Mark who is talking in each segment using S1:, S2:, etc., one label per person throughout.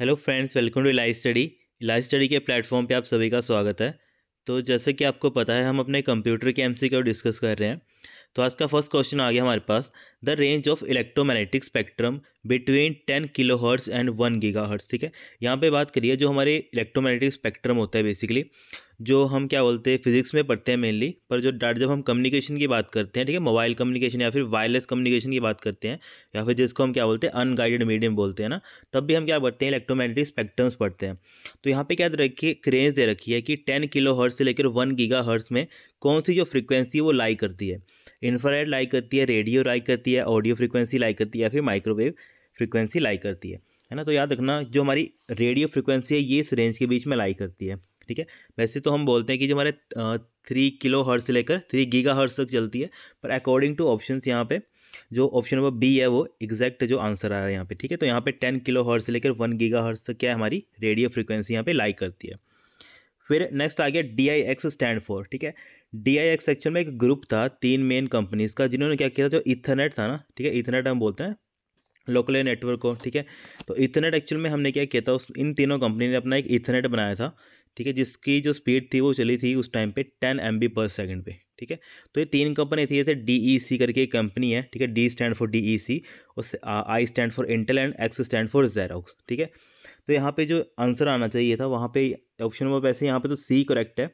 S1: hello friends welcome to इलाई study इलाई study के प्लेटफॉर्म पे आप सभी का स्वागत है तो जैसे कि आपको पता है हम अपने कंप्यूटर के एमसीक्यू डिस्कस कर रहे हैं तो आज का फर्स्ट क्वेश्चन आ गया हमारे पास the range of electromagnetic spectrum between ten kilo hertz and one giga hertz ठीक है यहाँ पे बात करिए जो हमारे इलेक्ट्रोमैग्नेटिक स्पेक्ट्रम होता है बेसिकली जो हम क्या बोलते हैं फिजिक्स में पढ़ते हैं मेनली पर जो डाट जब हम कम्युनिकेशन की बात करते हैं ठीक है मोबाइल कम्युनिकेशन या फिर वायरलेस कम्युनिकेशन की बात करते हैं या फिर जिसको हम क्या बोलते हैं अनगाइडेड मीडियम बोलते हैं ना तब भी हम क्या करते हैं इलेक्ट्रोमैग्नेटिक स्पेक्ट्रम्स पढ़ते हैं तो यहाँ पर क्या रखिए रेंज दे रखी है कि टेन किलो हर्ट्स से लेकर वन गीगा हर्ट्स में कौन सी जो फ्रिक्वेंसी वो लाई करती है इन्फ्रारेड लाई करती है रेडियो लाई करती है ऑडियो फ्रिक्वेंसी लाई करती है या फिर माइक्रोवेव फ्रिक्वेंसी लाई करती है है ना तो याद रखना जो हमारी रेडियो फ्रिक्वेंसी है ये इस रेंज के बीच में लाई करती है ठीक है वैसे तो हम बोलते हैं कि जो हमारे थ्री किलो हर्ट्स से लेकर थ्री गीगा हर्ट्स तक चलती है पर अकॉर्डिंग टू ऑप्शन यहाँ पे जो ऑप्शन नंबर बी है वो एग्जैक्ट जो आंसर आ रहा है यहाँ पे ठीक है तो यहाँ पे टेन किलो हर्ट्स से लेकर वन गीगा हर्ट्स तक क्या है हमारी रेडियो फ्रिक्वेंसी यहाँ पे लाई करती है फिर नेक्स्ट आ गया D I X stand for ठीक है डी आई एक्स सेक्शन में एक ग्रुप था तीन मेन कंपनीज का जिन्होंने क्या किया था जो इथरनेट था ना ठीक है इथरनेट हम बोलते हैं लोकल नेटवर्क को ठीक है तो इथरनेट एक्चुअल में हमने क्या किया था उस इन तीनों कंपनी ने अपना एक इथरनेट बनाया था ठीक है जिसकी जो स्पीड थी वो चली थी उस टाइम पे टेन एम बी पर सेकेंड पे ठीक है तो ये तीन कंपनी थी जैसे डी ई सी करके एक कंपनी है ठीक है D stand for D E C और I stand for Intel and X stand for Xerox ठीक है तो यहाँ पे जो आंसर आना चाहिए था वहाँ पे ऑप्शन नंबर वैसे यहाँ पे तो सी करेक्ट है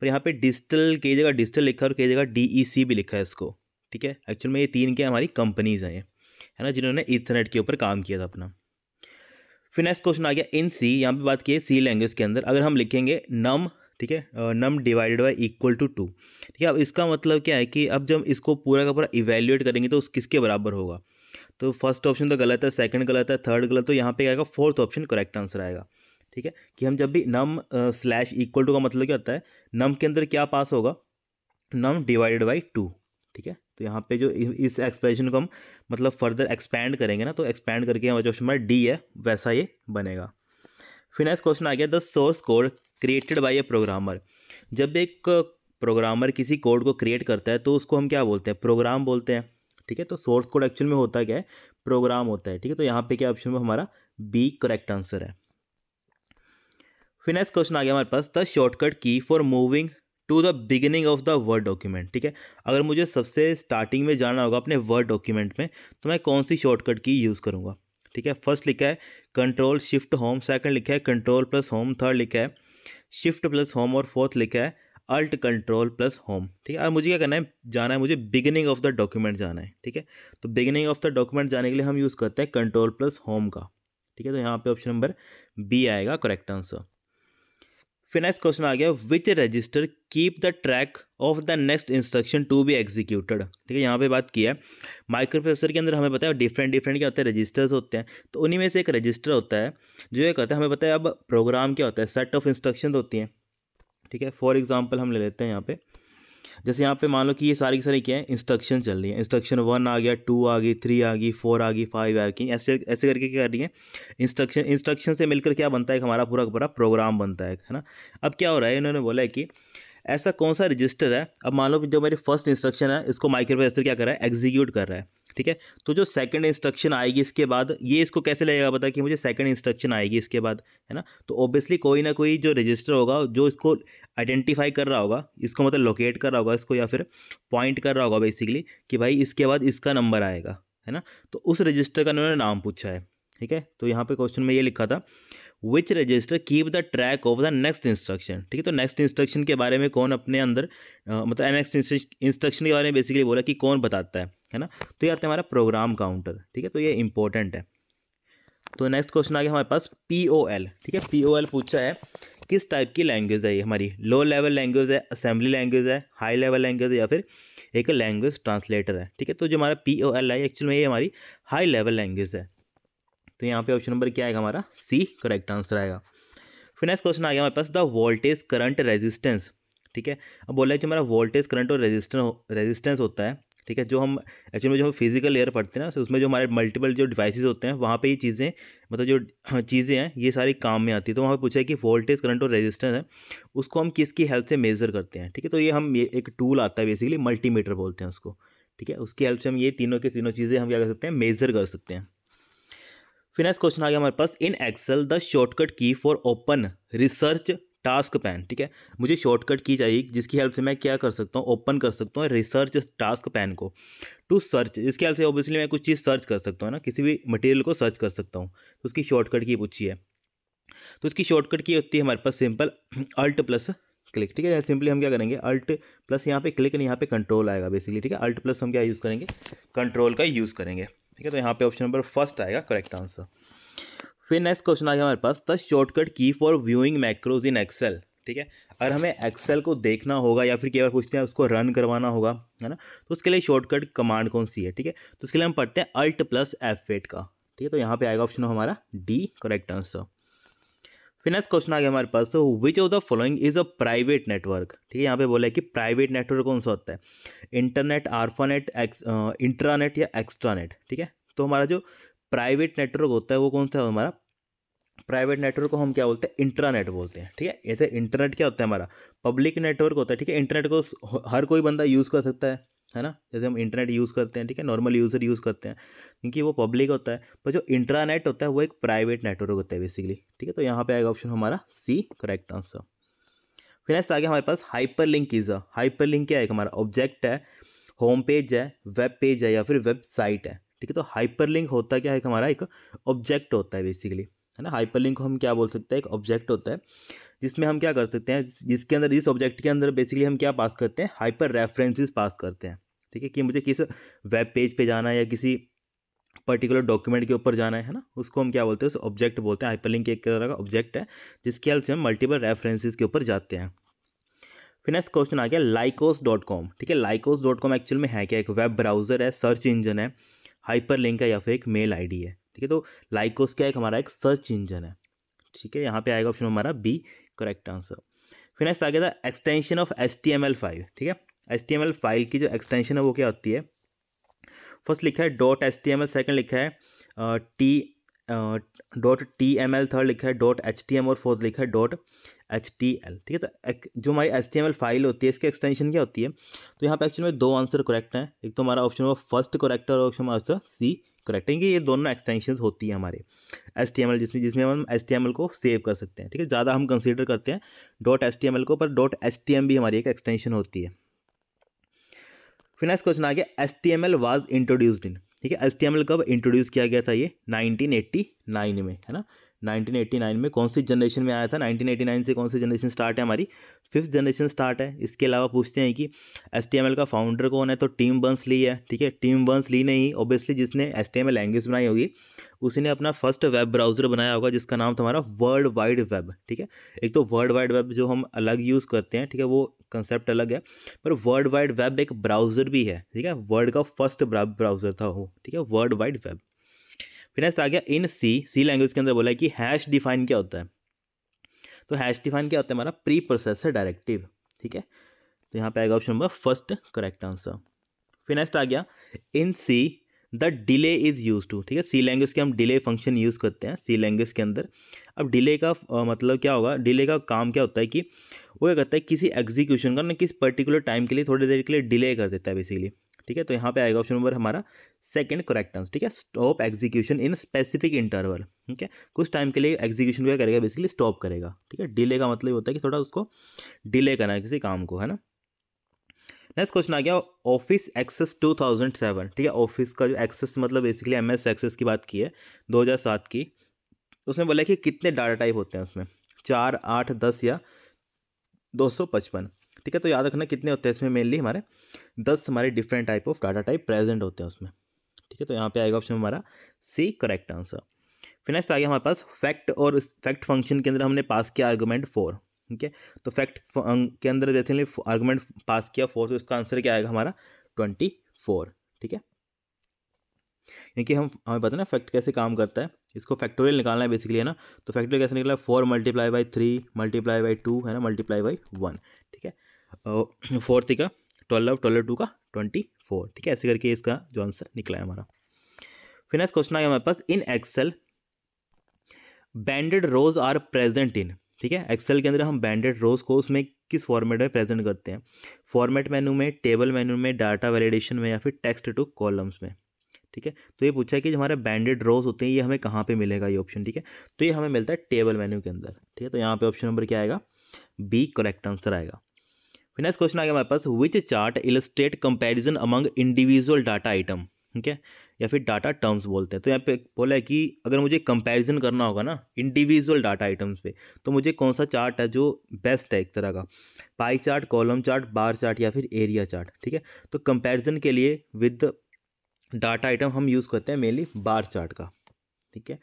S1: पर यहाँ पे डिजिटल कई जगह डिजिटल लिखा है और कई जगह डी ई सी भी लिखा है इसको ठीक है एक्चुअल में ये तीन क्या हमारी कंपनीज़ हैं है ना जिन्होंने इथरनेट के ऊपर काम किया था अपना फिर नेक्स्ट क्वेश्चन आ गया इन सी यहाँ पर बात की है सी लैंग्वेज के अंदर अगर हम लिखेंगे नम ठीक है num divided by equal to two ठीक है अब इसका मतलब क्या है कि अब जब इसको पूरा का पूरा इवेल्यूएट करेंगे तो उस किसके बराबर होगा तो फर्स्ट ऑप्शन तो गलत है सेकंड गलत है थर्ड गलत तो यहाँ पे आएगा फोर्थ ऑप्शन करेक्ट आंसर आएगा ठीक है कि हम जब भी नम स्लैश इक्वल टू का मतलब क्या होता है नम के अंदर क्या पास होगा नम डिवाइडेड बाई टू ठीक है तो यहाँ पे जो इस एक्सप्रेशन को हम मतलब फर्दर एक्सपैंड करेंगे ना तो एक्सपैंड करके जो ऑप्शन हमारा डी है वैसा ये बनेगा फिर नेक्स्ट क्वेश्चन आ गया the source code created by a programmer जब एक प्रोग्रामर किसी कोड को क्रिएट करता है तो उसको हम क्या बोलते हैं प्रोग्राम बोलते हैं ठीक है तो सोर्स कोड एक्चुअल में होता क्या है प्रोग्राम होता है ठीक है तो यहाँ पे क्या ऑप्शन में हमारा बी करेक्ट आंसर है फिर नेक्स्ट क्वेश्चन आ गया हमारे पास the shortcut key for moving to the beginning of the word document ठीक है अगर मुझे सबसे स्टार्टिंग में जाना होगा अपने वर्ड डॉक्यूमेंट में तो मैं कौन सी शॉर्टकट की यूज़ करूँगा ठीक है फर्स्ट लिखा है कंट्रोल शिफ्ट होम सेकंड लिखा है कंट्रोल प्लस होम थर्ड लिखा है शिफ्ट प्लस होम और फोर्थ लिखा है अल्ट कंट्रोल प्लस होम ठीक है अब मुझे क्या करना है जाना है मुझे बिगिनिंग ऑफ द डॉक्यूमेंट जाना है ठीक है तो बिगिनिंग ऑफ द डॉक्यूमेंट जाने के लिए हम यूज़ करते हैं कंट्रोल प्लस होम का ठीक है तो यहाँ पे ऑप्शन नंबर बी आएगा करेक्ट आंसर फिर नेक्स्ट क्वेश्चन आ गया which register keep the track of the next instruction to be executed ठीक है यहाँ पे बात की है माइक्रोप्रोसेसर के अंदर हमें पता है डिफरेंट डिफरेंट क्या होते हैं रजिस्टर्स होते हैं तो उन्हीं में से एक रजिस्टर होता है जो ये कहता है हमें पता है अब प्रोग्राम क्या होता है सेट ऑफ इंस्ट्रक्शन होती हैं ठीक है फॉर एग्जाम्पल हम ले लेते हैं यहाँ पे जैसे यहाँ पे मान लो कि ये सारी की सारी क्या है इंस्ट्रक्शन चल रही है इंस्ट्रक्शन वन आ गया टू आ गई थ्री आ गई फोर आ गई फाइव आ गई ऐसे ऐसे करके क्या कर रही है इंस्ट्रक्शन इंस्ट्रक्शन से मिलकर क्या बनता है हमारा पूरा पूरा प्रोग्राम बनता है है ना अब क्या हो रहा है इन्होंने बोला है कि ऐसा कौन सा रजिस्टर है अब मान लो जो मेरी फर्स्ट इंस्ट्रक्शन है इसको माइक्रो प्रोसेसर क्या कर रहा है एग्जीक्यूट कर रहा है ठीक है तो जो सेकंड इंस्ट्रक्शन आएगी इसके बाद ये इसको कैसे लगेगा पता कि मुझे सेकंड इंस्ट्रक्शन आएगी इसके बाद है ना तो ऑब्वियसली कोई ना कोई जो रजिस्टर होगा जो इसको आइडेंटिफाई कर रहा होगा इसको मतलब लोकेट कर रहा होगा इसको या फिर पॉइंट कर रहा होगा बेसिकली कि भाई इसके बाद इसका नंबर आएगा है ना तो उस रजिस्टर का उन्होंने नाम पूछा है ठीक है तो यहाँ पर क्वेश्चन में ये लिखा था which register keep the track of the next instruction ठीक है तो नेक्स्ट इंस्ट्रक्शन के बारे में कौन अपने अंदर मतलब नेक्स्ट इंस्ट्रक्शन के बारे में बेसिकली बोला कि कौन बताता है है ना तो ये आता है हमारा प्रोग्राम काउंटर ठीक है तो ये इंपॉर्टेंट है तो नेक्स्ट क्वेश्चन आ गया हमारे पास पी ओ एल ठीक है पी ओ एल पूछा है किस टाइप की लैंग्वेज है ये हमारी लो लेवल लैंग्वेज है असेंबली लैंग्वेज है हाई लेवल लैंग्वेज है या फिर एक लैंग्वेज ट्रांसलेटर है ठीक है तो जो हमारा पी ओ एल है एक्चुअल में ये हमारी हाई लेवल लैंग्वेज है तो यहाँ पे ऑप्शन नंबर क्या आएगा हमारा सी करेक्ट आंसर आएगा फिर नेक्स्ट क्वेश्चन आ गया हमारे पास द वोल्टेज करंट रेजिस्टेंस ठीक है अब बोला है जो हमारा वोल्टेज करंट और रेजिस्टेंस रेजिस्टेंस होता है ठीक है जो हम एक्चुअल में जो हम फिजिकल लेयर पढ़ते हैं ना उसमें जो हमारे मल्टीपल जो डिवाइसेस होते हैं वहाँ पे ये चीज़ें मतलब जो हाँ, चीज़ें हैं ये सारी काम में आती है तो वहाँ पे पूछा है कि वोल्टेज करंट और रेजिस्टेंस है उसको हम किसकी हेल्प से मेजर करते हैं ठीक है तो ये हम एक टूल आता है बेसिकली मल्टीमीटर बोलते हैं उसको ठीक है उसकी हेल्प से हम ये तीनों के तीनों चीज़ें हम क्या कर सकते हैं मेज़र कर सकते हैं फिर नेक्स्ट क्वेश्चन आ गया हमारे पास in Excel the shortcut key for open research task pane ठीक है मुझे शॉर्टकट की चाहिए जिसकी हेल्प से मैं क्या कर सकता हूँ ओपन कर सकता हूँ रिसर्च टास्क पैन को टू सर्च इसके हेल्प से ऑब्वियसली मैं कुछ चीज़ सर्च कर सकता हूँ ना किसी भी मटेरियल को सर्च कर सकता हूँ तो उसकी शॉर्टकट की पूछी है तो उसकी शॉर्टकट की होती है हमारे पास सिंपल अल्ट प्लस क्लिक ठीक है सिंपली हम क्या करेंगे अल्ट प्लस यहाँ पे क्लिक नहीं यहाँ पे कंट्रोल आएगा बेसिकली ठीक है अल्ट प्लस हम क्या यूज़ करेंगे कंट्रोल का यूज़ करेंगे ठीक है तो यहाँ पे ऑप्शन नंबर फर्स्ट आएगा करेक्ट आंसर फिर नेक्स्ट क्वेश्चन आ गया हमारे पास the shortcut key for viewing macros in Excel ठीक है अगर हमें एक्सेल को देखना होगा या फिर कई बार पूछते हैं उसको रन करवाना होगा है ना तो उसके लिए शॉर्टकट कमांड कौन सी है ठीक है तो उसके लिए हम पढ़ते हैं अल्ट प्लस एफ एट का ठीक है तो यहाँ पे आएगा ऑप्शन हमारा डी करेक्ट आंसर फिर नेक्स्ट क्वेश्चन आ गया हमारे पास which of the following is a private network ठीक है यहाँ पे बोला है कि प्राइवेट नेटवर्क कौन सा होता है इंटरनेट आर्फानेट एक्स इंट्रानेट या एक्स्ट्रानेट ठीक है तो हमारा जो प्राइवेट नेटवर्क होता है वो कौन सा है हमारा प्राइवेट नेटवर्क को हम क्या बोलते हैं इंट्रानेट बोलते हैं ठीक है ऐसे इंटरनेट क्या होता है हमारा पब्लिक नेटवर्क होता है ठीक है इंटरनेट को हर कोई बंदा यूज़ कर सकता है है ना जैसे हम इंटरनेट यूज़ करते हैं ठीक है नॉर्मल यूज़र यूज़ करते हैं क्योंकि वो पब्लिक होता है पर जो इंट्रानेट होता है वो एक प्राइवेट नेटवर्क होता है बेसिकली ठीक है तो यहाँ पे आएगा ऑप्शन हमारा सी करेक्ट आंसर फिर नेक्स्ट आ गया हमारे पास hyper link is hyper link क्या है हमारा ऑब्जेक्ट है होम पेज है वेब पेज है या फिर वेबसाइट है ठीक है तो हाइपर लिंक होता क्या है हमारा एक ऑब्जेक्ट होता है बेसिकली है ना हाइपरलिंक हम क्या बोल सकते हैं एक ऑब्जेक्ट होता है जिसमें हम क्या कर सकते हैं जिसके अंदर इस ऑब्जेक्ट के अंदर बेसिकली हम क्या पास करते हैं हाइपर रेफरेंसेस पास करते हैं ठीक है कि मुझे किस वेब पेज पे जाना है या किसी पर्टिकुलर डॉक्यूमेंट के ऊपर जाना है ना उसको हम क्या बोलते हैं उस ऑब्जेक्ट बोलते हैं हाइपरलिंक एक तरह का ऑब्जेक्ट है जिसके हेल्प से हम मल्टीपल रेफरेंसेज के ऊपर जाते हैं फिर नेक्स्ट क्वेश्चन आ गया लाइकोस डॉट कॉम ठीक है लाइकोस डॉट कॉम एक्चुअल में है क्या एक वेब ब्राउजर है सर्च इंजन है हाइपर लिंक है या फिर एक मेल आई है ठीक है तो लाइकोस क्या एक हमारा एक सर्च इंजन है ठीक है यहाँ पे आएगा ऑप्शन हमारा बी करेक्ट आंसर फिर नेक्स्ट आ गया था extension of S T M L file ठीक है S T M L file की जो एक्सटेंशन है वो क्या होती है फर्स्ट लिखा है dot S T M L second लिखा है T dot T M L third लिखा है डॉट एच टी एम और फोर्थ लिखा है डॉट एच टी एल ठीक है तो जो हमारी S T M L file होती है इसकी एक्सटेंशन क्या होती है तो यहाँ पे एक्चुअल में दो आंसर करेक्ट हैं एक तो हमारा ऑप्शन हुआ फर्स्ट करेक्ट और ऑप्शन हमारा सी करेक्ट है ये दोनों एक्सटेंशन होती है हमारे एस टी एम एल जिसमें जिसमें हम एस टी एम एल को सेव कर सकते हैं ठीक है ज़्यादा हम कंसिडर करते हैं dot S T M L को पर डॉट एस टी एम भी हमारी एक एक्सटेंशन होती है फिर नेक्स्ट क्वेश्चन आ गया S T M L was introduced in ठीक है एस टी एम एल कब इंट्रोड्यूस किया गया था ये नाइनटीन एट्टी नाइन में है ना 1989 में कौन सी जनरेशन में आया था 1989 से कौन सी जनरेशन स्टार्ट है हमारी फिफ्थ जनरेशन स्टार्ट है इसके अलावा पूछते हैं कि एस का फाउंडर कौन है तो टीम बंस ली है ठीक है टीम बंस ली नहीं ओब्वियसली जिसने एस लैंग्वेज बनाई होगी उसने अपना फर्स्ट वेब ब्राउज़र बनाया होगा जिसका नाम था हमारा वर्ल्ड वाइड वेब ठीक है एक तो वर्ल्ड वाइड वेब जो हम अलग यूज़ करते हैं ठीक है वो कंसेप्ट अलग है पर वर्ल्ड वाइड वेब एक ब्राउज़र भी है ठीक है वर्ल्ड का फर्स्ट ब्राउज़र था वो ठीक है वर्ल्ड वाइड वेब फिर नेक्स्ट आ गया इन सी सी लैंग्वेज के अंदर बोला है कि हैश डिफाइन क्या होता है तो हैश डिफाइन क्या होता है हमारा प्री प्रोसेसर डायरेक्टिव ठीक है तो यहाँ पे आएगा option number first correct answer फिर नेक्स्ट आ गया in C the delay is use to ठीक है सी लैंग्वेज के हम डिले फंक्शन यूज़ करते हैं सी लैंग्वेज के अंदर अब डिले का आ, मतलब क्या होगा डिले का काम क्या होता है कि वो क्या करता है किसी एग्जीक्यूशन का ना किस पर्टिकुलर टाइम के लिए थोड़ी देर के लिए डिले कर देता है बेसिकली ठीक है तो यहाँ पे आएगा ऑप्शन नंबर हमारा सेकंड करेक्ट आंसर ठीक है stop execution in specific interval ठीक है कुछ टाइम के लिए एग्जीक्यूशन क्या करेगा बेसिकली स्टॉप करेगा ठीक है डिले का मतलब होता है कि थोड़ा उसको डिले करना है किसी काम को है ना नेक्स्ट क्वेश्चन आ गया ऑफिस एक्सेस 2007 ठीक है ऑफिस का जो एक्सेस मतलब बेसिकली एम एक्सेस की बात की है 2007 की उसमें बोला कि कितने डाटा टाइप होते हैं उसमें चार आठ दस या दो सौ पचपन ठीक है तो याद रखना कितने होते हैं इसमें मेनली हमारे दस हमारे different type of data type present होते हैं उसमें ठीक है तो यहाँ पे आएगा ऑप्शन हमारा सी करेक्ट आंसर फिर नेक्स्ट आ गया हमारे पास फैक्ट और फैक्ट फंक्शन के अंदर हमने पास किया आर्गूमेंट फोर ठीक है तो फैक्ट के अंदर जैसे आर्गूमेंट पास किया फोर तो इसका आंसर क्या आएगा हमारा ट्वेंटी फोर ठीक है क्योंकि हम हमें पता है ना फैक्ट कैसे काम करता है इसको फैक्टोरियल निकालना है बेसिकली है ना तो फैक्टोरियल कैसे निकला four multiply by three multiply by two है ना मल्टीप्लाई बाई वन ठीक है फोर्थ का ट्वेल्व ट्वेल्व टू का ट्वेंटी फोर ठीक है ऐसे करके इसका जो आंसर निकला है हमारा फिर नेक्स्ट क्वेश्चन आ गया हमारे पास in Excel banded rows are present in ठीक है एक्सेल के अंदर हम बैंडेड रोज को उसमें किस फॉर्मेट में प्रेजेंट करते हैं फॉर्मेट मेनू में टेबल मेनू में डाटा वैलिडेशन में या फिर टेक्स्ट टू कॉलम्स में ठीक है तो ये पूछा है कि जो हमारे बैंडेड रोज होते हैं ये हमें कहाँ पे मिलेगा ये ऑप्शन ठीक है तो ये हमें मिलता है टेबल मेन्यू के अंदर ठीक है तो यहाँ पे ऑप्शन नंबर क्या आएगा बी करेक्ट आंसर आएगा फिर नेक्स्ट क्वेश्चन आ गया हमारे पास which chart illustrate comparison among individual data item ठीक है या फिर डाटा टर्म्स बोलते हैं तो यहाँ पे बोला है कि अगर मुझे कंपैरिजन करना होगा ना इंडिविजुअल डाटा आइटम्स पे तो मुझे कौन सा चार्ट है जो बेस्ट है एक तरह का pie chart column chart bar chart या फिर एरिया चार्ट ठीक है तो कंपेरिजन के लिए विद डाटा आइटम हम यूज़ करते हैं मेनली बार चार्ट का ठीक है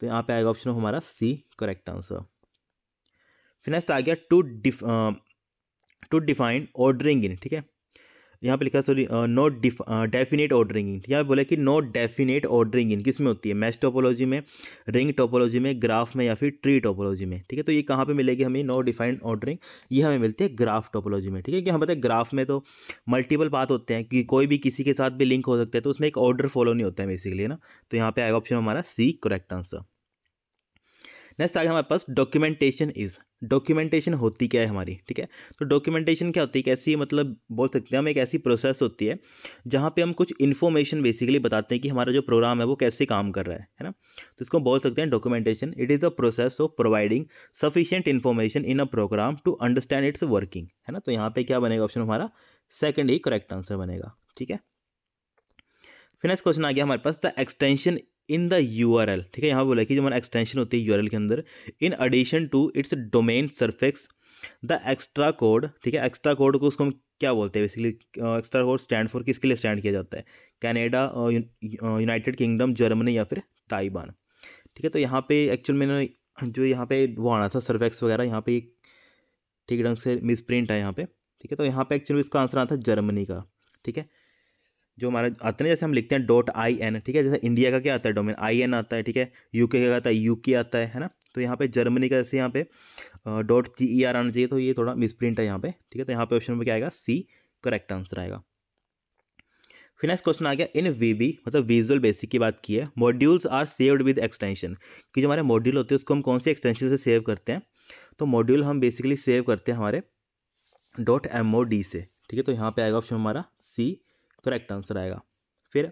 S1: तो यहाँ पे आएगा ऑप्शन हमारा सी करेक्ट आंसर फिर नेक्स्ट आ गया to def to define ordering in ठीक है यहाँ पे लिखा sorry not definite ordering in यहाँ पर बोला कि नॉट डेफिनेट ऑर्डरिंग इन किस में होती है मैच टोपोलॉजी में रिंग टोपोलॉजी में ग्राफ में या फिर ट्री टोपोलॉजी में ठीक है तो ये कहाँ पे मिलेगी हमें नॉट डिफाइंड ऑर्डरिंग ये हमें मिलती है ग्राफ टोपोलॉजी में ठीक है कि हम बताए ग्राफ में तो मल्टीपल पाथ होते हैं कि कोई भी किसी के साथ भी लिंक हो सकता है तो उसमें एक ऑर्डर फॉलो नहीं होता है बेसिकली ना तो यहाँ पे आएगा ऑप्शन हमारा सी करेक्ट आंसर नेक्स्ट आगे हमारे पास डॉक्यूमेंटेशन इज डॉक्यूमेंटेशन होती क्या है हमारी ठीक है तो डॉक्यूमेंटेशन क्या होती है कैसी मतलब बोल सकते हैं हम एक ऐसी प्रोसेस होती है जहाँ पे हम कुछ इन्फॉर्मेशन बेसिकली बताते हैं कि हमारा जो प्रोग्राम है वो कैसे काम कर रहा है है ना तो इसको बोल सकते हैं documentation it is a process of providing sufficient information in a program to understand its working है ना तो यहाँ पर क्या बनेगा ऑप्शन हमारा सेकेंड ही करेक्ट आंसर बनेगा ठीक है फिर नेक्स्ट क्वेश्चन आ गया हमारे पास the extension in the U R L ठीक है यहाँ बोला कि जो हमारा एक्सटेंशन होती है यू आर एल के अंदर in addition to its domain suffix the extra code ठीक है एक्स्ट्रा कोड को उसको हम क्या बोलते हैं basically extra code stand for किसके लिए स्टैंड किया जाता है कैनेडा यूनाइटेड किंगडम जर्मनी या फिर ताइबान ठीक है तो यहाँ पे एक्चुअल मैंने जो यहाँ पे वो आना था सर्फेक्स वगैरह यहाँ पे ठीक ढंग से मिसप्रिंट है यहाँ पे ठीक है तो यहाँ पे एक्चुअली इसका आंसर आना था जर्मनी का ठीक है जो हमारे आते हैं जैसे हम लिखते हैं डॉट आई एन ठीक है जैसे इंडिया का क्या आता है डोमेन आई एन आता है ठीक है यूके का आता है यूके आता है है ना तो यहाँ पे जर्मनी का जैसे यहाँ पे डॉट जी ई आर आना चाहिए तो ये थोड़ा मिसप्रिंट है यहाँ पे ठीक है तो यहाँ पे ऑप्शन में क्या आएगा सी करेक्ट आंसर आएगा फिर नेक्स्ट क्वेश्चन आ गया इन वी मतलब विजुअल बेसिक की बात की है modules are saved with extension कि जो हमारे मॉड्यूल होते हैं उसको हम कौन से एक्सटेंशन से सेव करते हैं तो मॉड्यूल हम बेसिकली सेव करते हैं हमारे डॉट एम ओ डी से ठीक है तो यहाँ पे आएगा ऑप्शन हमारा सी करेक्ट तो आंसर आएगा फिर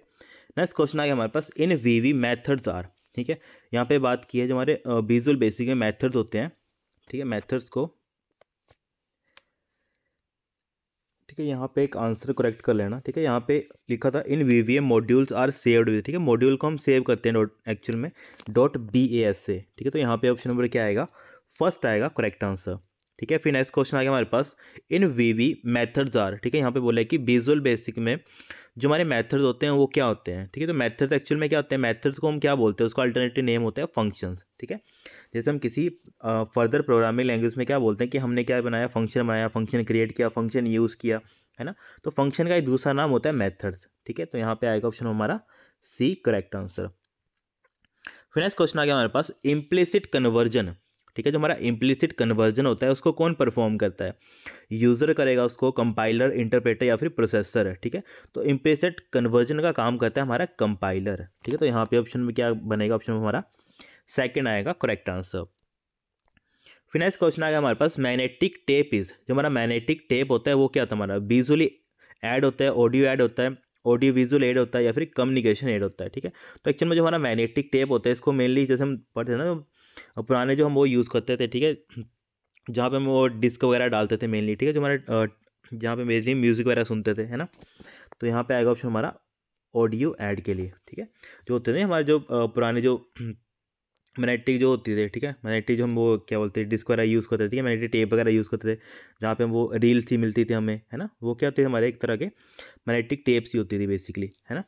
S1: नेक्स्ट क्वेश्चन आ गया हमारे पास इन वीवी मैथड्स आर ठीक है यहाँ पे बात की है जो हमारे विजुअल बेसिक में मैथड्स होते हैं ठीक है मैथड्स को ठीक है यहाँ पे एक आंसर करेक्ट कर लेना ठीक है यहाँ पे लिखा था in V V A modules are saved with ठीक है मॉड्यूल को हम सेव करते हैं डॉट एक्चुअल में डॉट बी ए एस से ठीक है तो यहाँ पे ऑप्शन नंबर क्या आएगा फर्स्ट आएगा करेक्ट आंसर ठीक है फिर नेक्स्ट क्वेश्चन आ गया हमारे पास इन वीवी मेथड्स आर ठीक है यहाँ पे बोला है कि विजुअल बेसिक में जो हमारे मेथड्स होते हैं वो क्या होते हैं ठीक है तो मेथड्स एक्चुअल में क्या होते हैं मेथड्स को हम क्या बोलते हैं उसका अल्टरनेटिव नेम होता है फंक्शंस ठीक है जैसे हम किसी फर्दर प्रोग्रामिंग लैंग्वेज में क्या बोलते हैं कि हमने क्या बनाया फंक्शन बनाया फंक्शन क्रिएट किया फंक्शन यूज़ किया है ना तो फंक्शन का एक दूसरा नाम होता है मैथड्स ठीक है तो यहाँ पर आएगा ऑप्शन हमारा सी करेक्ट आंसर फिर नेक्स्ट क्वेश्चन आ गया हमारे पास इम्प्लिसिट कन्वर्जन ठीक है जो हमारा इम्प्लिसिट कन्वर्जन होता है उसको कौन परफॉर्म करता है यूज़र करेगा उसको कंपाइलर इंटरप्रेटर या फिर प्रोसेसर ठीक है तो इम्प्लिसिट कन्वर्जन का काम करता है हमारा कंपाइलर ठीक है तो यहाँ पे ऑप्शन में क्या बनेगा ऑप्शन में हमारा सेकेंड आएगा करेक्ट आंसर फिर नेक्स्ट क्वेश्चन आ गया हमारे पास मैग्नेटिक टेप इज़ जो हमारा मैग्नेटिक टेप होता है वो क्या होता है हमारा विजुअली एड होता है ऑडियो ऐड होता है ऑडियो विजुअल एड होता है या फिर कम्युनिकेशन एड होता है ठीक है तो एक्चुअल में जो हमारा मैग्नेटिक टेप होता है इसको मेनली जैसे हम पढ़ते हैं ना और पुराने जो हम वो यूज़ करते थे ठीक है जहाँ पे हम वो डिस्क वगैरह डालते थे मेनली ठीक है जो हमारे जहाँ पे मेनली म्यूज़िक वगैरह सुनते थे है ना तो यहाँ पे आएगा ऑप्शन हमारा ऑडियो ऐड के लिए ठीक है जो होते थे हमारे जो पुराने जो मैनेटिक जो होती थी ठीक है मैनेटिक जो हम वो क्या बोलते हैं डिस्क वगैरह यूज़ करते थे मैनेटिक टेप वगैरह यूज़ करते थे जहाँ पे हम वो रील्स ही मिलती थी हमें है ना वो क्या होती है हमारे एक तरह के मैनेटिक टेप्स ही होती थी बेसिकली है ना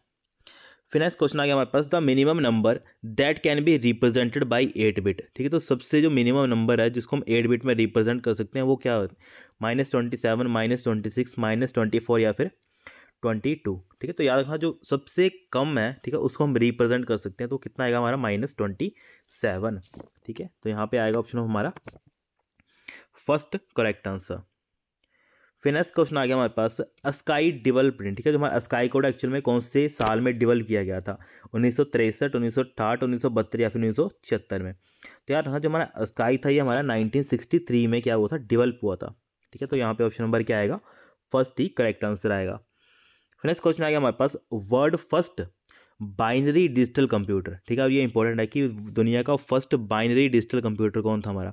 S1: फिर नेक्स्ट क्वेश्चन आ गया हमारे पास the minimum number that can be represented by eight bit ठीक है तो सबसे जो मिनिमम नंबर है जिसको हम एट बिट में रिप्रेजेंट कर सकते हैं वो क्या होता है minus twenty seven minus twenty six minus twenty four या फिर ट्वेंटी टू ठीक है तो याद रखना जो सबसे कम है ठीक है उसको हम रिप्रेजेंट कर सकते हैं तो कितना आएगा हमारा माइनस ट्वेंटी सेवन ठीक है तो यहाँ पर आएगा ऑप्शन हमारा first correct answer next question आ गया हमारे पास अस्काई डिवल प्रिंट ठीक है जो हमारा अस्काई कोड एक्चुअल में कौन से साल में डिवेल्प किया गया था उन्नीस सौ तिरसठ उन्नीस सौ अठाठ उन्नीस सौ बत्तीस या फिर उन्नीस सौ छिहत्तर में तो यार हाँ जो हमारा अस्काई था ये हमारा नाइनटीन सिक्सटी थ्री में क्या हुआ था डिवेल्प हुआ था ठीक है तो यहाँ पे ऑप्शन नंबर क्या आएगा फर्स्ट ही करेक्ट आंसर आएगा नेक्स्ट क्वेश्चन आ गया हमारे पास world first binary digital computer ठीक है अब ये इंपॉर्टेंट है कि दुनिया का फर्स्ट बाइनरी डिजिटल कंप्यूटर कौन था हमारा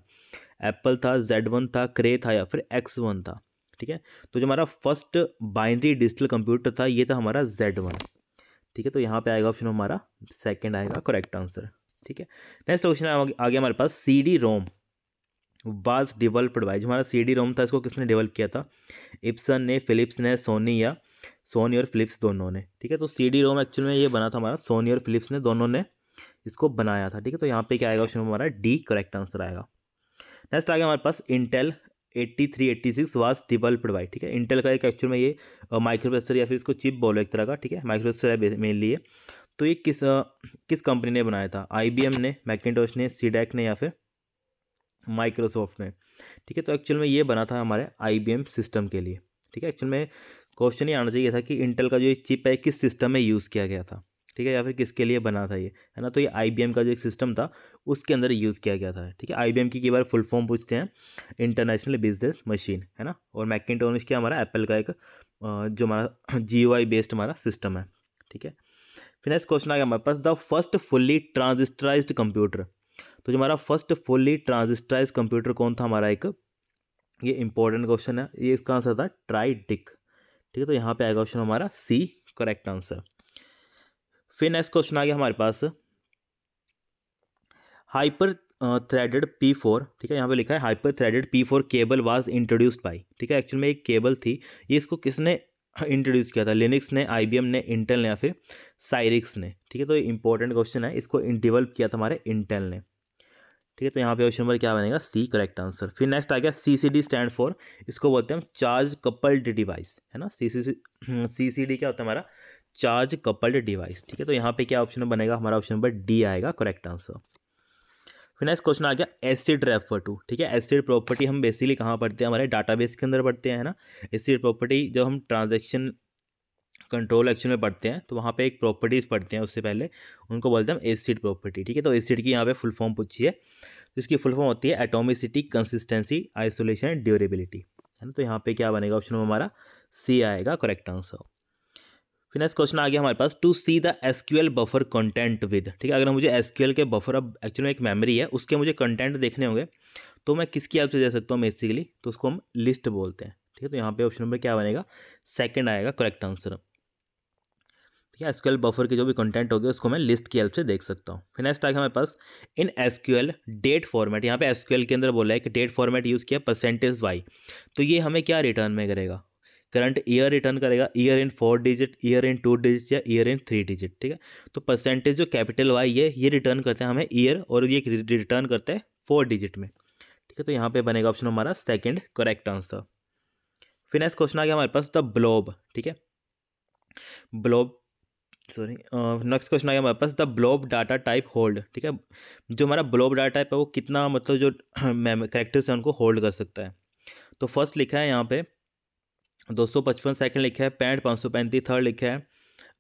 S1: एप्पल था जेड वन था क्रे था या फिर एक्स वन था ठीक है तो जो हमारा फर्स्ट बाइनरी डिजिटल कंप्यूटर था ये था हमारा जेड वन ठीक है तो यहाँ पे आएगा ऑप्शन हमारा सेकंड आएगा करेक्ट आंसर ठीक है नेक्स्ट क्वेश्चन आ गया हमारे पास सी डी रोम बाज डेवलप्ड बाय जो हमारा सी डी रोम था इसको किसने डेवलप किया था इप्सन ने फिलिप्स ने सोनी या सोनी और फिलिप्स दोनों ने ठीक है तो सी डी रोम एक्चुअल में ये बना था हमारा सोनी और फिलिप्स ने दोनों ने इसको बनाया था ठीक है तो यहाँ पे क्या आएगा ऑप्शन हमारा डी करेक्ट आंसर आएगा नेक्स्ट आ गया हमारे पास Intel eighty three eighty six was developed by ठीक है इंटेल का एक एक्चुअल में ये माइक्रो प्रोसेसर या फिर इसको चिप बोलो एक तरह का ठीक है माइक्रो प्रोसेसर है मेनली ये तो ये किस किस कंपनी ने बनाया था आई ने मैकेटोश ने सीडैक ने या फिर माइक्रोसॉफ्ट ने ठीक है तो एक्चुअल में ये बना था हमारे आई सिस्टम के लिए ठीक है एक्चुअल में क्वेश्चन ये आना चाहिए था कि इंटेल का जो ये चिप है किस सिस्टम में यूज़ किया गया था ठीक है या फिर किसके लिए बना था ये है ना तो ये आई का जो एक सिस्टम था उसके अंदर यूज़ किया गया था ठीक है आई की कई बार फुल फॉर्म पूछते हैं इंटरनेशनल बिजनेस मशीन है ना और मैकिन क्या हमारा एप्पल का एक जो हमारा जी बेस्ड हमारा सिस्टम है ठीक है फिर नेक्स्ट क्वेश्चन आ गया हमारे पास the first fully transistorized computer तो जो हमारा फर्स्ट फुल्ली ट्रांजिस्टराइज कंप्यूटर कौन था हमारा एक ये इंपॉर्टेंट क्वेश्चन है ये इसका आंसर था ट्राई ठीक है तो यहाँ पर आएगा ऑप्शन हमारा सी करेक्ट आंसर फिर नेक्स्ट क्वेश्चन आ गया हमारे पास हाइपर थ्रेडेड पी फोर ठीक है यहाँ पे लिखा है hyper threaded P four cable was introduced by ठीक है एक्चुअल में एक केबल थी ये इसको किसने इंट्रोड्यूस किया था लिनिक्स ने आईबीएम ने इंटेल ने या फिर साइरिक्स ने ठीक है तो ये इंपॉर्टेंट क्वेश्चन है इसको डेवलप किया था हमारे इंटेल ने ठीक है तो यहाँ पे क्वेश्चन नंबर क्या बनेगा सी करेक्ट आंसर फिर नेक्स्ट आ गया सी सी स्टैंड फॉर इसको बोलते हैं हम चार्ज कपल्ड डिवाइस है ना सी सी क्या होता है हमारा चार्ज कपल्ड डिवाइस ठीक है तो यहाँ पे क्या ऑप्शन बनेगा हमारा ऑप्शन नंबर डी आएगा करेक्ट आंसर फिर नेक्स्ट क्वेश्चन आ गया एसिड रेफर टू ठीक है एसिड प्रॉपर्टी हम बेसिकली कहाँ पढ़ते हैं हमारे डाटाबेस के अंदर पढ़ते हैं ना एसिड प्रॉपर्टी जब हम ट्रांजेक्शन कंट्रोल एक्शन में पढ़ते हैं तो वहाँ पे एक प्रॉपर्टीज़ पढ़ते हैं उससे पहले उनको बोलते हैं एसिड प्रॉपर्टी ठीक है तो एसिड की यहाँ पे फुल फॉर्म पूछी है तो इसकी फुल फॉर्म होती है atomicity consistency isolation and durability है ना तो यहाँ पे क्या बनेगा ऑप्शन हमारा सी आएगा करेक्ट आंसर फिर नेक्स्ट क्वेश्चन आ गया हमारे पास to see the SQL buffer content with ठीक है अगर मुझे एसक्यूएल के बफर अब एक्चुअली में एक मेमोरी है उसके मुझे कंटेंट देखने होंगे तो मैं किसकी हेल्प से दे सकता हूँ बेसिकली तो उसको हम लिस्ट बोलते हैं ठीक है तो यहाँ पे ऑप्शन नंबर क्या बनेगा सेकंड आएगा करेक्ट आंसर ठीक है एसक्यूएल बफर के जो भी कंटेंट हो गए उसको मैं लिस्ट की हेल्प से देख सकता हूँ फिर नेक्स्ट आ गया हमारे पास इन एसक्यूएल डेट फॉर्मेट यहाँ पे एसक्यूएल के अंदर बोला है कि डेट फॉर्मेट यूज़ किया परसेंटेज वाई तो ये हमें क्या रिटर्न में करेगा करंट ईयर रिटर्न करेगा year in four digit year in two digit या ईयर इन थ्री डिजिट ठीक है तो परसेंटेज जो कैपिटल वाई ये ये रिटर्न करते हैं हमें ईयर और ये रिटर्न करते हैं फोर डिजिट में ठीक है तो यहाँ पे बनेगा ऑप्शन हमारा सेकेंड करेक्ट आंसर फिर नेक्स्ट क्वेश्चन आ गया हमारे पास द ब्लोब ठीक है ब्लोब सॉरी नेक्स्ट क्वेश्चन आ गया हमारे पास the blob data type hold ठीक है जो हमारा ब्लोब डाटा टाइप है वो कितना मतलब जो करेक्टर्स है उनको होल्ड कर सकता है तो फर्स्ट लिखा है यहाँ पे दो सौ पचपन सेकेंड लिखा है पैंठ पाँच सौ पैंतीस थर्ड लिखा है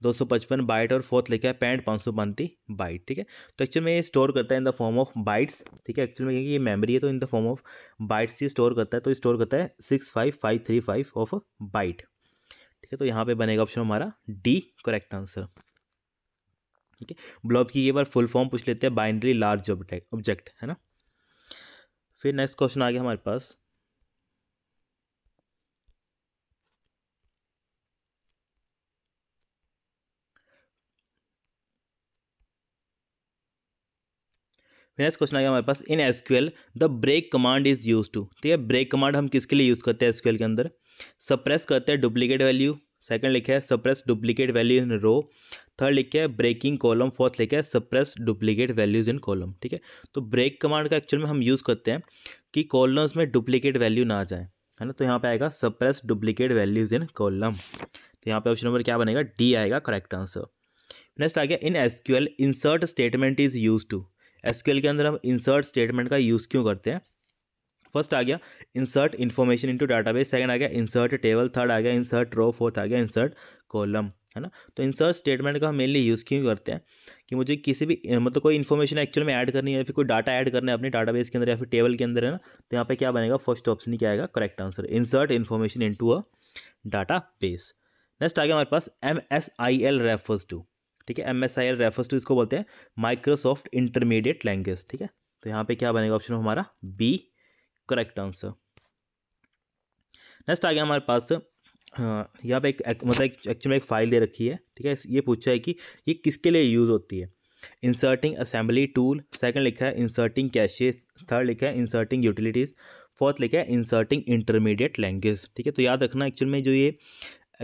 S1: दो सौ पचपन बाइट और फोर्थ लिखा है पैंठ पाँच सौ पैंतीस बाइट ठीक है तो एक्चुअल में ये स्टोर करता है in the form of bytes ठीक है एक्चुअल में ये मेमोरी है तो in the form of bytes ही स्टोर करता है तो स्टोर करता है six five five three five of byte ठीक है तो यहाँ पे बनेगा ऑप्शन हमारा डी करेक्ट आंसर ठीक है ब्लॉब की ये बार फुल फॉर्म पूछ लेते हैं बाइंड्री लार्ज ऑब्जेक्ट है ना फिर नेक्स्ट क्वेश्चन आ गया हमारे पास नेक्स्ट क्वेश्चन आ गया हमारे पास in S the break command is use to ठीक है ब्रेक कमांड हम किसके लिए यूज़ करते हैं एस के अंदर सप्रेस करते हैं डुप्लीकेट वैल्यू सेकंड लिखा है suppress duplicate value in row third लिखे है ब्रेकिंग कॉलम फोर्थ लिखा है suppress duplicate values in column ठीक है तो ब्रेक कमांड का एक्चुअल में हम यूज़ करते हैं कि कॉलम्स में डुप्लीकेट वैल्यू ना जाए है ना तो यहाँ पे आएगा suppress duplicate values in column तो यहाँ पे ऑप्शन नंबर क्या बनेगा डी आएगा करेक्ट आंसर नेक्स्ट आ गया in S Q L insert statement is use to SQL के अंदर हम इंसर्ट स्टेटमेंट का यूज़ क्यों करते हैं फर्स्ट आ गया insert information into database second आ गया इंसर्ट टेबल थर्ड आ गया इंसर्ट रो फोर्थ आ गया इंसर्ट कॉलम है ना तो इंसर्ट स्टेटमेंट का हम मेनली यूज़ क्यों करते हैं कि मुझे किसी भी मतलब कोई इन्फॉर्मेशन एक्चुअल में ऐड करनी है या फिर कोई डाटा ऐड करना है अपने डाटा के अंदर या फिर टेबल के अंदर है ना तो यहाँ पर क्या बनेगा फर्स्ट ऑप्शन ही क्या आएगा correct answer insert information into a database next आ गया हमारे पास M S I L refers to ठीक है M S I L refers to इसको बोलते हैं माइक्रोसॉफ्ट इंटरमीडिएट लैंग्वेज ठीक है तो यहाँ पे क्या बनेगा ऑप्शन हमारा बी करेक्ट आंसर नेक्स्ट आ गया हमारे पास हाँ, यहाँ पे एक, मतलब एक मतलब एक्चुअली में एक फाइल दे रखी है ठीक है ये पूछा है कि ये किसके लिए यूज़ होती है इंसर्टिंग असेंबली टूल सेकंड लिखा है इंसर्टिंग कैशे थर्ड लिखा है इंसर्टिंग यूटिलिटीज़ फोर्थ लिखा है इंसर्टिंग इंटरमीडिएट लैंग्वेज ठीक है तो याद रखना एक्चुअल में जो ये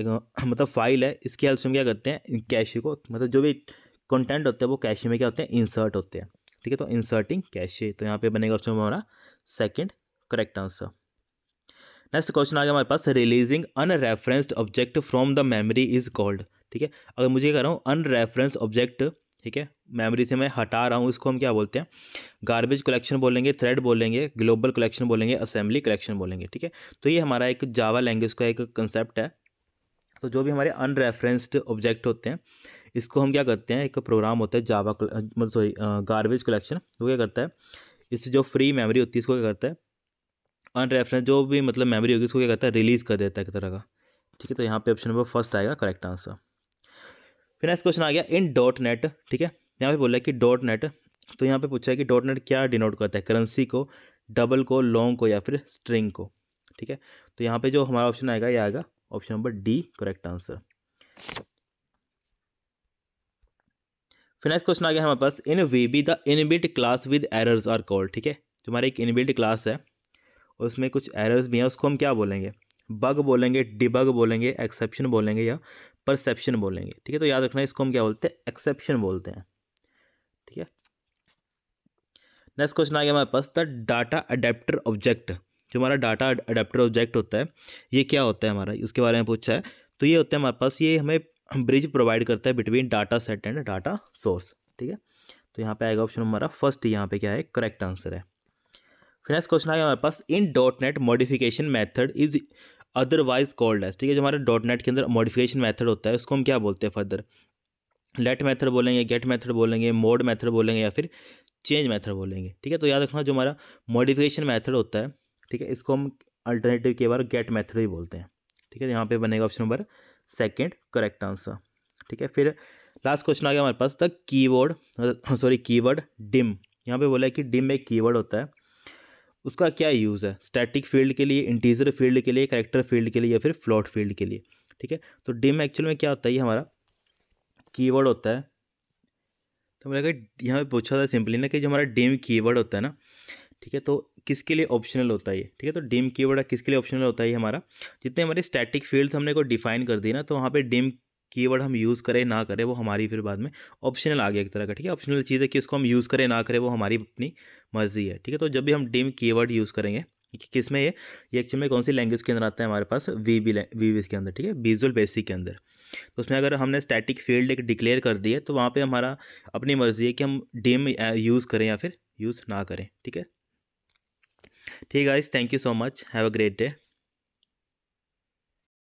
S1: मतलब फाइल है इसकी हेल्प से हम क्या करते हैं कैशे को मतलब जो भी कंटेंट होते हैं वो कैशे में क्या होते हैं इंसर्ट होते हैं ठीक है तो इंसर्टिंग कैशे तो यहाँ पे बनेगा ऑप्शन हमारा second correct answer next question आ गया हमारे पास releasing unreferenced object from the memory is called ठीक है अगर मुझे कह रहा हूँ अनरेफरेंस ऑब्जेक्ट ठीक है मेमोरी से मैं हटा रहा हूँ इसको हम क्या बोलते हैं गार्बेज कलेक्शन बोलेंगे थ्रेड बोलेंगे ग्लोबल कलेक्शन बोलेंगे असेंबली कलेक्शन बोलेंगे ठीक है तो ये हमारा एक जावा लैंग्वेज का एक कंसेप्ट है तो जो भी हमारे अनरेफरेंस्ड ऑब्जेक्ट होते हैं इसको हम क्या करते हैं एक प्रोग्राम होता है जावा मतलब सॉरी गार्बेज कलेक्शन वो क्या करता है इससे जो फ्री मेमोरी होती है इसको क्या करता है अनरेफरेंस जो भी मतलब मेमोरी होगी इसको क्या करता है रिलीज़ कर देता है एक तरह का ठीक है तो यहाँ पे ऑप्शन नंबर फर्स्ट आएगा करेक्ट आंसर फिर नेक्स्ट क्वेश्चन आ गया इन डॉट नेट ठीक है यहाँ पे बोला है कि डॉट नेट तो यहाँ पे पूछा है कि डॉट नेट क्या डिनोट करता है करेंसी को डबल को लॉन्ग को या फिर स्ट्रिंग को ठीक है तो यहाँ पे जो हमारा ऑप्शन आएगा ये आएगा option number D correct answer फिर नेक्स्ट क्वेश्चन आ गया हमारे पास in V B the inbuilt class with errors are called ठीक है जो हमारी एक इनबिल्ट क्लास है उसमें कुछ एरर्स भी हैं उसको हम क्या बोलेंगे बग बोलेंगे डिबग बोलेंगे एक्सेप्शन बोलेंगे या परसेप्शन बोलेंगे ठीक है तो याद रखना इसको हम क्या बोलते हैं एक्सेप्शन बोलते हैं ठीक है नेक्स्ट क्वेश्चन आ गया हमारे पास द डाटा अडेप्टर ऑब्जेक्ट जो हमारा डाटा अडेप्टर ऑब्जेक्ट होता है ये क्या होता है हमारा उसके बारे में पूछा है तो ये होता है हमारे पास ये हमें ब्रिज प्रोवाइड करता है between data set and data source ठीक है तो यहाँ पे आएगा ऑप्शन हमारा फर्स्ट यहाँ पे क्या है करेक्ट आंसर है फिर नेक्स्ट क्वेश्चन आएगा हमारे पास in dot net modification method is otherwise called है ठीक है जो हमारे डॉट नेट के अंदर मॉडिफिकेशन मैथड होता है उसको हम क्या बोलते हैं फर्दर लेट मैथड बोलेंगे गेट मैथड बोलेंगे मोड मैथड बोलेंगे या फिर चेंज मैथड बोलेंगे ठीक है तो याद रखना जो हमारा मॉडिफिकेशन मैथड होता है ठीक है इसको हम अल्टरनेटिव के बार गेट मेथड भी बोलते हैं ठीक है यहाँ पे बनेगा option number second correct answer ठीक है फिर लास्ट क्वेश्चन आ गया हमारे पास the keyword sorry keyword dim यहाँ पे बोला है कि डिम एक कीवर्ड होता है उसका क्या यूज़ है स्टैटिक फील्ड के लिए इंटीजर फील्ड के लिए करेक्टर फील्ड के लिए या फिर फ्लॉट फील्ड के लिए ठीक है तो डिम एक्चुअल में क्या होता है ये हमारा कीवर्ड होता है तो कहा यहाँ पे पूछा था सिंपली ना कि जो हमारा डिम कीवर्ड होता है ना ठीक है तो किसके लिए ऑप्शनल होता है ठीक है तो डिम कीवर्ड किसके लिए ऑप्शनल होता है हमारा जितने हमारे स्टैटिक फील्ड्स हमने को डिफाइन कर दी ना तो वहाँ पे डिम कीवर्ड हम यूज़ करें ना करें वो हमारी फिर बाद में ऑप्शनल आ गया एक तरह का ठीक है ऑप्शनल चीज़ है कि उसको हम यूज़ करें ना करें वो हमारी अपनी मर्जी है ठीक है तो जब भी हम डिम कीवर्ड यूज़ करेंगे किस में ये ये एक्चुअल में कौन सी लैंग्वेज के अंदर आता है हमारे पास वी बी वी वी के अंदर ठीक है विजुअल बेसिक के अंदर तो उसमें अगर हमने स्टैटिक फील्ड एक डिक्लेयर कर दी है तो वहाँ पे हमारा अपनी मर्जी है कि हम डिम यूज़ करें या फिर यूज़ ना करें ठीक है ठीक guys thank you so much have a great day